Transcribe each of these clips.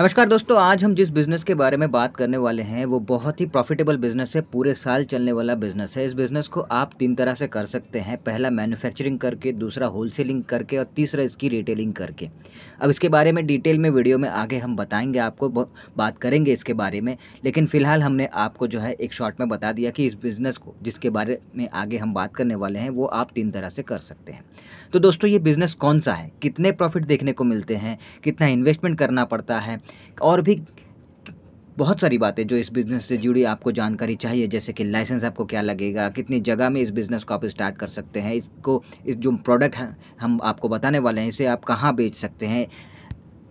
नमस्कार दोस्तों आज हम जिस बिज़नेस के बारे में बात करने वाले हैं वो बहुत ही प्रॉफिटेबल बिज़नेस है पूरे साल चलने वाला बिज़नेस है इस बिज़नेस को आप तीन तरह से कर सकते हैं पहला मैन्युफैक्चरिंग करके दूसरा होलसेलिंग करके और तीसरा इसकी रिटेलिंग करके अब इसके बारे में डिटेल में वीडियो में आगे हम बताएंगे आपको बात करेंगे इसके बारे में लेकिन फ़िलहाल हमने आपको जो है एक शॉर्ट में बता दिया कि इस बिज़नेस को जिसके बारे में आगे हम बात करने वाले हैं वो आप तीन तरह से कर सकते हैं तो दोस्तों ये बिज़नेस कौन सा है कितने प्रॉफिट देखने को मिलते हैं कितना इन्वेस्टमेंट करना पड़ता है और भी बहुत सारी बातें जो इस बिज़नेस से जुड़ी आपको जानकारी चाहिए जैसे कि लाइसेंस आपको क्या लगेगा कितनी जगह में इस बिज़नेस को आप स्टार्ट कर सकते हैं इसको इस जो प्रोडक्ट है हम आपको बताने वाले हैं इसे आप कहाँ बेच सकते हैं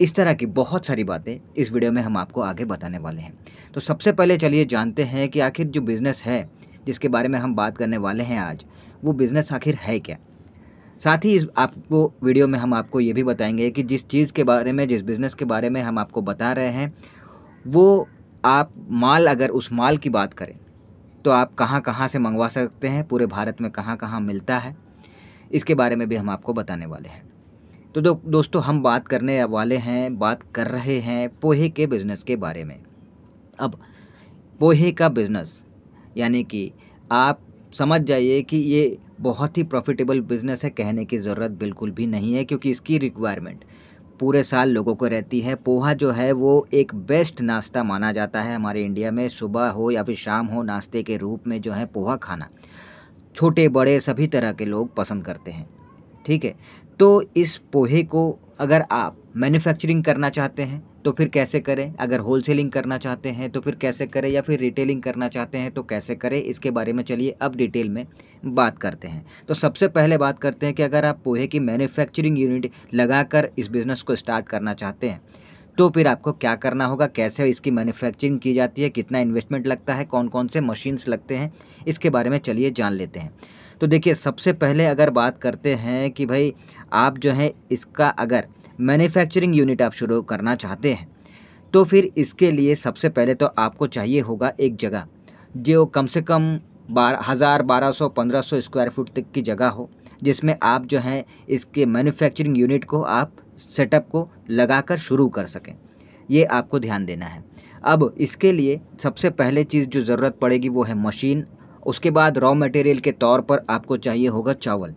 इस तरह की बहुत सारी बातें इस वीडियो में हम आपको आगे बताने वाले हैं तो सबसे पहले चलिए जानते हैं कि आखिर जो बिज़नेस है जिसके बारे में हम बात करने वाले हैं आज वो बिज़नेस आखिर है क्या साथ ही इस आपको वीडियो में हम आपको ये भी बताएंगे कि जिस चीज़ के बारे में जिस बिज़नेस के बारे में हम आपको बता रहे हैं वो आप माल अगर उस माल की बात करें तो आप कहाँ कहाँ से मंगवा सकते हैं पूरे भारत में कहाँ कहाँ मिलता है इसके बारे में भी हम आपको बताने वाले हैं तो दो, दोस्तों हम बात करने वाले हैं बात कर रहे हैं पोहे के बिज़नेस के बारे में अब पोहे का बिज़नेस यानी कि आप समझ जाइए कि ये बहुत ही प्रॉफिटेबल बिज़नेस है कहने की ज़रूरत बिल्कुल भी नहीं है क्योंकि इसकी रिक्वायरमेंट पूरे साल लोगों को रहती है पोहा जो है वो एक बेस्ट नाश्ता माना जाता है हमारे इंडिया में सुबह हो या फिर शाम हो नाश्ते के रूप में जो है पोहा खाना छोटे बड़े सभी तरह के लोग पसंद करते हैं ठीक है तो इस पोहे को अगर आप मैन्युफैक्चरिंग करना चाहते हैं तो फिर कैसे करें अगर होल सेलिंग करना चाहते हैं तो फिर कैसे करें या फिर रिटेलिंग करना चाहते हैं तो कैसे करें इसके बारे में चलिए अब डिटेल में बात करते हैं तो सबसे पहले बात करते हैं कि अगर आप पोहे की मैन्युफैक्चरिंग यूनिट लगाकर इस बिज़नेस को स्टार्ट करना चाहते हैं तो फिर आपको क्या करना होगा कैसे इसकी मैन्युफैक्चरिंग की जाती है कितना इन्वेस्टमेंट लगता है कौन कौन से मशीन्स लगते हैं इसके बारे में चलिए जान लेते हैं तो देखिए सबसे पहले अगर बात करते हैं कि भाई आप जो है इसका अगर मैन्युफैक्चरिंग यूनिट आप शुरू करना चाहते हैं तो फिर इसके लिए सबसे पहले तो आपको चाहिए होगा एक जगह जो कम से कम बारह हज़ार बारह सौ पंद्रह सौ स्क्वायर फुट तक की जगह हो जिसमें आप जो है इसके मैन्युफैक्चरिंग यूनिट को आप सेटअप को लगाकर शुरू कर सकें ये आपको ध्यान देना है अब इसके लिए सबसे पहले चीज़ जो ज़रूरत पड़ेगी वो है मशीन उसके बाद रॉ मटेरियल के तौर पर आपको चाहिए होगा चावल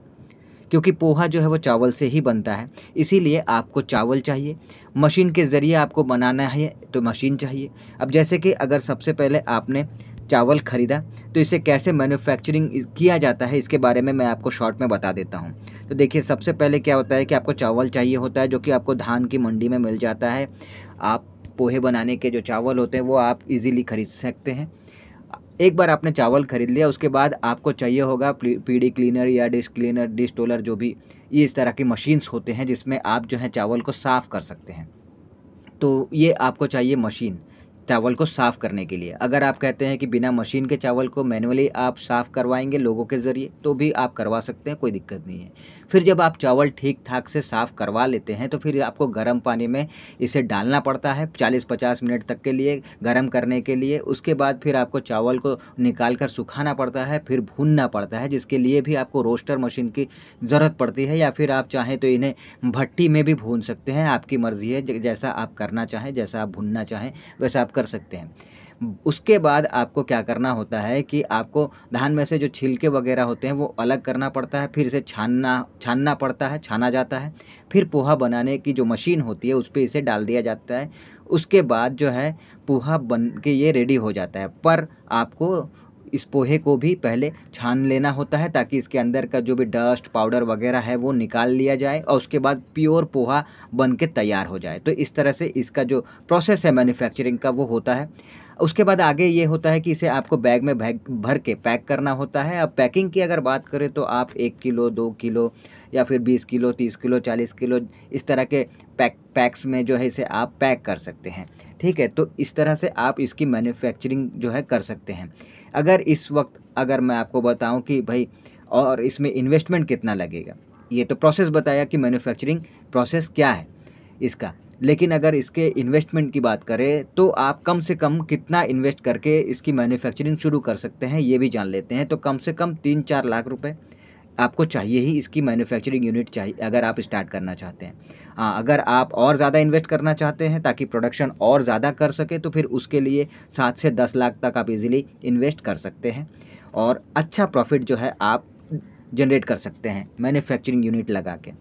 क्योंकि पोहा जो है वो चावल से ही बनता है इसीलिए आपको चावल चाहिए मशीन के ज़रिए आपको बनाना है तो मशीन चाहिए अब जैसे कि अगर सबसे पहले आपने चावल ख़रीदा तो इसे कैसे मैन्युफैक्चरिंग किया जाता है इसके बारे में मैं आपको शॉर्ट में बता देता हूँ तो देखिए सबसे पहले क्या होता है कि आपको चावल चाहिए होता है जो कि आपको धान की मंडी में मिल जाता है आप पोहे बनाने के जो चावल होते हैं वो आप इजीली खरीद सकते हैं एक बार आपने चावल खरीद लिया उसके बाद आपको चाहिए होगा पीडी क्लीनर या डिश क्लीनर डिश टोलर जो भी ये इस तरह की मशीन्स होते हैं जिसमें आप जो है चावल को साफ़ कर सकते हैं तो ये आपको चाहिए मशीन चावल को साफ़ करने के लिए अगर आप कहते हैं कि बिना मशीन के चावल को मैनुअली आप साफ़ करवाएंगे लोगों के ज़रिए तो भी आप करवा सकते हैं कोई दिक्कत नहीं है फिर जब आप चावल ठीक ठाक से साफ़ करवा लेते हैं तो फिर आपको गर्म पानी में इसे डालना पड़ता है चालीस पचास मिनट तक के लिए गर्म करने के लिए उसके बाद फिर आपको चावल को निकाल कर सुखाना पड़ता है फिर भूनना पड़ता है जिसके लिए भी आपको रोस्टर मशीन की ज़रूरत पड़ती है या फिर आप चाहें तो इन्हें भट्टी में भी भून सकते हैं आपकी मर्ज़ी है जैसा आप करना चाहें जैसा आप भूनना चाहें वैसा आप आप कर सकते हैं उसके बाद आपको क्या करना होता है कि आपको धान में से जो छिलके वगैरह होते हैं वो अलग करना पड़ता है फिर इसे छानना छानना पड़ता है छाना जाता है फिर पोहा बनाने की जो मशीन होती है उस पर इसे डाल दिया जाता है उसके बाद जो है पोहा बन के ये रेडी हो जाता है पर आपको इस पोहे को भी पहले छान लेना होता है ताकि इसके अंदर का जो भी डस्ट पाउडर वगैरह है वो निकाल लिया जाए और उसके बाद प्योर पोहा बन के तैयार हो जाए तो इस तरह से इसका जो प्रोसेस है मैन्युफैक्चरिंग का वो होता है उसके बाद आगे ये होता है कि इसे आपको बैग में बैग भर के पैक करना होता है अब पैकिंग की अगर बात करें तो आप एक किलो दो किलो या फिर बीस किलो तीस किलो चालीस किलो इस तरह के पैक पैक्स में जो है इसे आप पैक कर सकते हैं ठीक है तो इस तरह से आप इसकी मैन्युफैक्चरिंग जो है कर सकते हैं अगर इस वक्त अगर मैं आपको बताऊं कि भाई और इसमें इन्वेस्टमेंट कितना लगेगा ये तो प्रोसेस बताया कि मैन्युफैक्चरिंग प्रोसेस क्या है इसका लेकिन अगर इसके इन्वेस्टमेंट की बात करें तो आप कम से कम कितना इन्वेस्ट करके इसकी मैन्युफैक्चरिंग शुरू कर सकते हैं ये भी जान लेते हैं तो कम से कम तीन चार लाख रुपए आपको चाहिए ही इसकी मैन्युफैक्चरिंग यूनिट चाहिए अगर आप स्टार्ट करना चाहते हैं हाँ अगर आप और ज़्यादा इन्वेस्ट करना चाहते हैं ताकि प्रोडक्शन और ज़्यादा कर सके तो फिर उसके लिए सात से दस लाख तक आप इजीली इन्वेस्ट कर सकते हैं और अच्छा प्रॉफिट जो है आप जनरेट कर सकते हैं मैन्युफैक्चरिंग यूनिट लगा के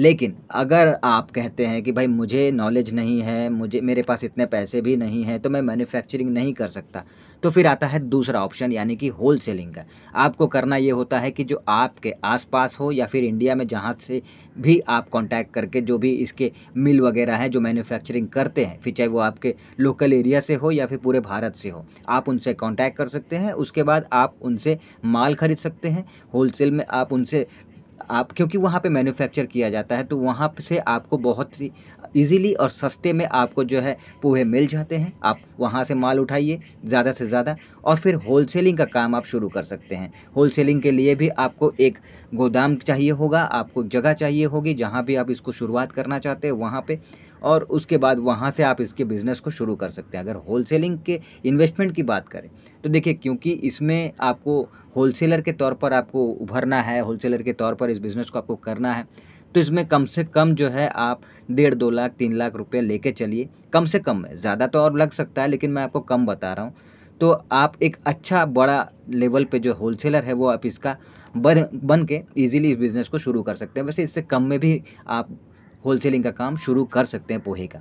लेकिन अगर आप कहते हैं कि भाई मुझे नॉलेज नहीं है मुझे मेरे पास इतने पैसे भी नहीं हैं तो मैं मैन्युफैक्चरिंग नहीं कर सकता तो फिर आता है दूसरा ऑप्शन यानी कि होल सेलिंग का आपको करना ये होता है कि जो आपके आसपास हो या फिर इंडिया में जहाँ से भी आप कांटेक्ट करके जो भी इसके मिल वगैरह हैं जो मैन्युफैक्चरिंग करते हैं फिर चाहे वो आपके लोकल एरिया से हो या फिर पूरे भारत से हो आप उनसे कांटेक्ट कर सकते हैं उसके बाद आप उनसे माल खरीद सकते हैं होल में आप उनसे आप क्योंकि वहाँ पे मैन्युफैक्चर किया जाता है तो वहाँ से आपको बहुत ही ईजीली और सस्ते में आपको जो है पोहे मिल जाते हैं आप वहाँ से माल उठाइए ज़्यादा से ज़्यादा और फिर होलसेलिंग का काम आप शुरू कर सकते हैं होलसेलिंग के लिए भी आपको एक गोदाम चाहिए होगा आपको जगह चाहिए होगी जहाँ भी आप इसको शुरुआत करना चाहते हैं वहाँ पर और उसके बाद वहाँ से आप इसके बिज़नेस को शुरू कर सकते हैं अगर होलसेलिंग के इन्वेस्टमेंट की बात करें तो देखिए क्योंकि इसमें आपको होलसेलर के तौर पर आपको उभरना है होलसेलर के तौर पर इस बिज़नेस को आपको करना है तो इसमें कम से कम जो है आप डेढ़ दो लाख तीन लाख रुपये लेके चलिए कम से कम में ज़्यादा तो और लग सकता है लेकिन मैं आपको कम बता रहा हूँ तो आप एक अच्छा बड़ा लेवल पे जो होलसेलर है वो आप इसका बन बन के ईजिली इस बिज़नेस को शुरू कर सकते हैं वैसे इससे कम में भी आप होलसेलिंग का काम शुरू कर सकते हैं पोहे का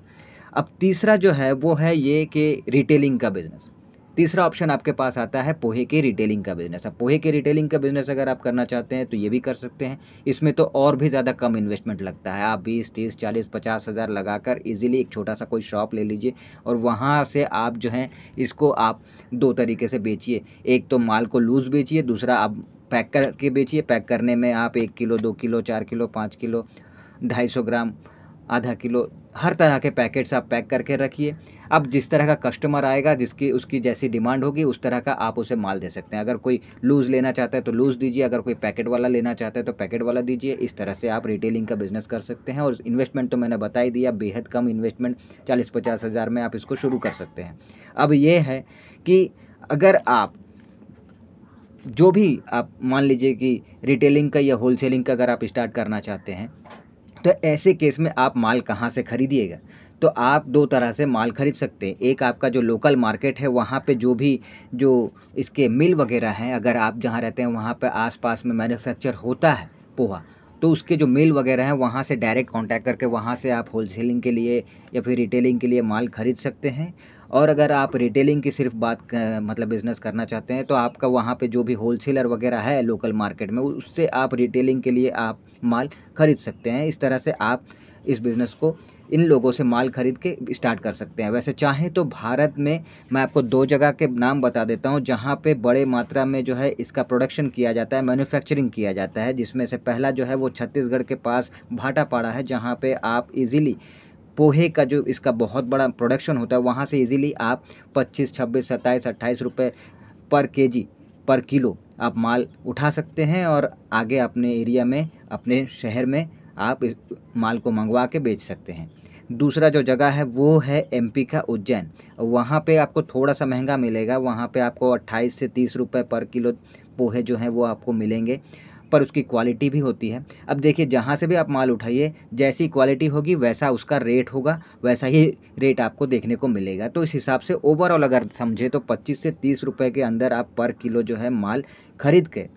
अब तीसरा जो है वो है ये कि रिटेलिंग का बिज़नेस तीसरा ऑप्शन आपके पास आता है पोहे के रिटेलिंग का बिज़नेस अब पोहे के रिटेलिंग का बिज़नेस अगर आप करना चाहते हैं तो ये भी कर सकते हैं इसमें तो और भी ज़्यादा कम इन्वेस्टमेंट लगता है आप बीस तीस चालीस पचास हज़ार लगा कर ईजिली एक छोटा सा कोई शॉप ले लीजिए और वहाँ से आप जो हैं इसको आप दो तरीके से बेचिए एक तो माल को लूज़ बेचिए दूसरा आप पैक करके बेचिए पैक करने में आप एक किलो दो किलो चार किलो पाँच किलो ढाई सौ ग्राम आधा किलो हर तरह के पैकेट्स आप पैक करके रखिए अब जिस तरह का कस्टमर आएगा जिसकी उसकी जैसी डिमांड होगी उस तरह का आप उसे माल दे सकते हैं अगर कोई लूज़ लेना चाहता है तो लूज़ दीजिए अगर कोई पैकेट वाला लेना चाहता है तो पैकेट वाला दीजिए इस तरह से आप रिटेलिंग का बिज़नेस कर सकते हैं और इन्वेस्टमेंट तो मैंने बता ही दिया बेहद कम इन्वेस्टमेंट चालीस पचास हज़ार में आप इसको शुरू कर सकते हैं अब ये है कि अगर आप जो भी आप मान लीजिए कि रिटेलिंग का या होलसेलिंग का अगर आप स्टार्ट करना चाहते हैं तो ऐसे केस में आप माल कहाँ से खरीदिएगा तो आप दो तरह से माल खरीद सकते हैं एक आपका जो लोकल मार्केट है वहाँ पे जो भी जो इसके मिल वगैरह हैं अगर आप जहाँ रहते हैं वहाँ पे आसपास में मैन्युफैक्चर होता है पोहा तो उसके जो मिल वगैरह हैं वहाँ से डायरेक्ट कांटेक्ट करके वहाँ से आप होलसेलिंग के लिए या फिर रिटेलिंग के लिए माल खरीद सकते हैं और अगर आप रिटेलिंग की सिर्फ बात मतलब बिज़नेस करना चाहते हैं तो आपका वहाँ पे जो भी होलसेलर वगैरह है लोकल मार्केट में उससे आप रिटेलिंग के लिए आप माल खरीद सकते हैं इस तरह से आप इस बिज़नेस को इन लोगों से माल खरीद के स्टार्ट कर सकते हैं वैसे चाहें तो भारत में मैं आपको दो जगह के नाम बता देता हूँ जहाँ पे बड़े मात्रा में जो है इसका प्रोडक्शन किया जाता है मैन्युफैक्चरिंग किया जाता है जिसमें से पहला जो है वो छत्तीसगढ़ के पास भाटापाड़ा है जहाँ पे आप इजीली पोहे का जो इसका बहुत बड़ा प्रोडक्शन होता है वहाँ से इजीली आप 25, 26, 27, अट्ठाईस रुपये पर केजी पर किलो आप माल उठा सकते हैं और आगे अपने एरिया में अपने शहर में आप इस माल को मंगवा के बेच सकते हैं दूसरा जो जगह है वो है एमपी का उज्जैन वहाँ पे आपको थोड़ा सा महंगा मिलेगा वहाँ पे आपको 28 से 30 रुपए पर किलो पोहे जो हैं वो आपको मिलेंगे पर उसकी क्वालिटी भी होती है अब देखिए जहाँ से भी आप माल उठाइए जैसी क्वालिटी होगी वैसा उसका रेट होगा वैसा ही रेट आपको देखने को मिलेगा तो इस हिसाब से ओवरऑल अगर समझे तो पच्चीस से तीस रुपये के अंदर आप पर किलो जो है माल खरीद के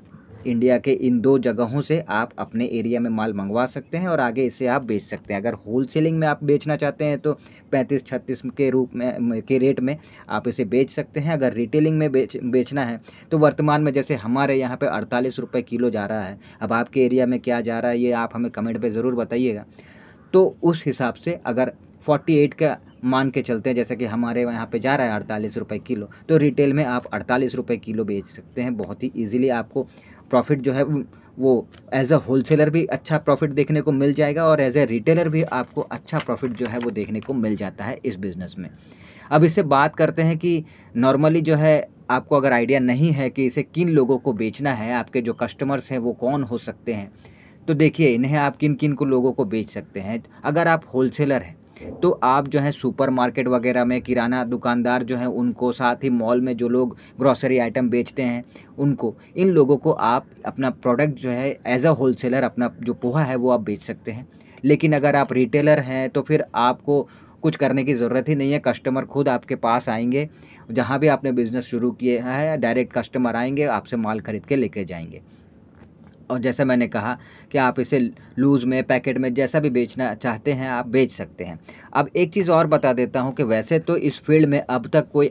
इंडिया के इन दो जगहों से आप अपने एरिया में माल मंगवा सकते हैं और आगे इसे आप बेच सकते हैं अगर होल सेलिंग में आप बेचना चाहते हैं तो पैंतीस छत्तीस के रूप में के रेट में आप इसे बेच सकते हैं अगर रिटेलिंग में बेच बेचना है तो वर्तमान में जैसे हमारे यहाँ पर अड़तालीस रुपये किलो जा रहा है अब आपके एरिया में क्या जा रहा है ये आप हमें कमेंट पर ज़रूर बताइएगा तो उस हिसाब से अगर फोर्टी का मान के चलते हैं जैसे कि हमारे यहाँ पे जा रहा है अड़तालीस रुपये किलो तो रिटेल में आप अड़तालीस रुपये किलो बेच सकते हैं बहुत ही इजीली आपको प्रॉफिट जो है वो एज अ होलसेलर भी अच्छा प्रॉफिट देखने को मिल जाएगा और एज ए रिटेलर भी आपको अच्छा प्रॉफिट जो है वो देखने को मिल जाता है इस बिज़नेस में अब इससे बात करते हैं कि नॉर्मली जो है आपको अगर आइडिया नहीं है कि इसे किन लोगों को बेचना है आपके जो कस्टमर्स हैं वो कौन हो सकते हैं तो देखिए इन्हें आप किन किन को लोगों को बेच सकते हैं अगर आप होलसेलर हैं तो आप जो है सुपरमार्केट वगैरह में किराना दुकानदार जो है उनको साथ ही मॉल में जो लोग ग्रॉसरी आइटम बेचते हैं उनको इन लोगों को आप अपना प्रोडक्ट जो है एज अ होलसेलर अपना जो पोहा है वो आप बेच सकते हैं लेकिन अगर आप रिटेलर हैं तो फिर आपको कुछ करने की ज़रूरत ही नहीं है कस्टमर खुद आपके पास आएंगे जहाँ भी आपने बिज़नेस शुरू किया है डायरेक्ट कस्टमर आएंगे आपसे माल खरीद के लेके जाएंगे और जैसे मैंने कहा कि आप इसे लूज़ में पैकेट में जैसा भी बेचना चाहते हैं आप बेच सकते हैं अब एक चीज़ और बता देता हूँ कि वैसे तो इस फील्ड में अब तक कोई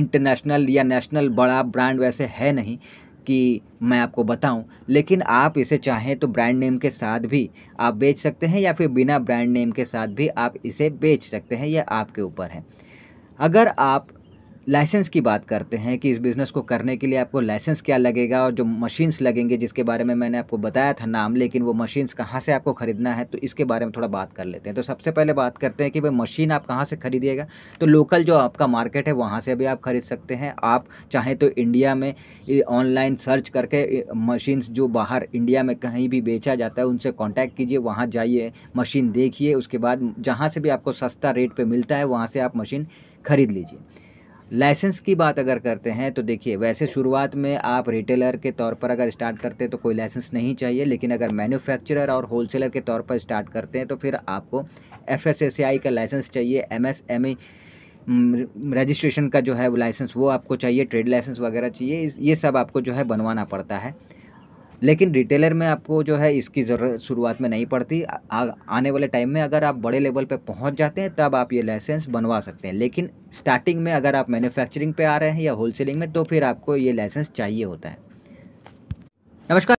इंटरनेशनल या नेशनल बड़ा ब्रांड वैसे है नहीं कि मैं आपको बताऊं लेकिन आप इसे चाहें तो ब्रांड नेम के साथ भी आप बेच सकते हैं या फिर बिना ब्रांड नेम के साथ भी आप इसे बेच सकते हैं यह आपके ऊपर है अगर आप लाइसेंस की बात करते हैं कि इस बिज़नेस को करने के लिए आपको लाइसेंस क्या लगेगा और जो मशीन्स लगेंगे जिसके बारे में मैंने आपको बताया था नाम लेकिन वो मशीन्स कहाँ से आपको ख़रीदना है तो इसके बारे में थोड़ा बात कर लेते हैं तो सबसे पहले बात करते हैं कि भाई मशीन आप कहाँ से ख़रीदिएगा तो लोकल जो आपका मार्केट है वहाँ से भी आप ख़रीद सकते हैं आप चाहें तो इंडिया में ऑनलाइन सर्च करके मशीन्स जो बाहर इंडिया में कहीं भी बेचा जाता है उनसे कॉन्टैक्ट कीजिए वहाँ जाइए मशीन देखिए उसके बाद जहाँ से भी आपको सस्ता रेट पर मिलता है वहाँ से आप मशीन ख़रीद लीजिए लाइसेंस की बात अगर करते हैं तो देखिए वैसे शुरुआत में आप रिटेलर के तौर पर अगर स्टार्ट करते हैं तो कोई लाइसेंस नहीं चाहिए लेकिन अगर मैन्युफैक्चरर और होलसेलर के तौर पर स्टार्ट करते हैं तो फिर आपको एफ का लाइसेंस चाहिए एम रजिस्ट्रेशन का जो है वो लाइसेंस वो आपको चाहिए ट्रेड लाइसेंस वगैरह चाहिए ये सब आपको जो है बनवाना पड़ता है लेकिन रिटेलर में आपको जो है इसकी ज़रूरत शुरुआत में नहीं पड़ती आ, आने वाले टाइम में अगर आप बड़े लेवल पे पहुंच जाते हैं तब आप ये लाइसेंस बनवा सकते हैं लेकिन स्टार्टिंग में अगर आप मैन्युफैक्चरिंग पे आ रहे हैं या होलसेलिंग में तो फिर आपको ये लाइसेंस चाहिए होता है नमस्कार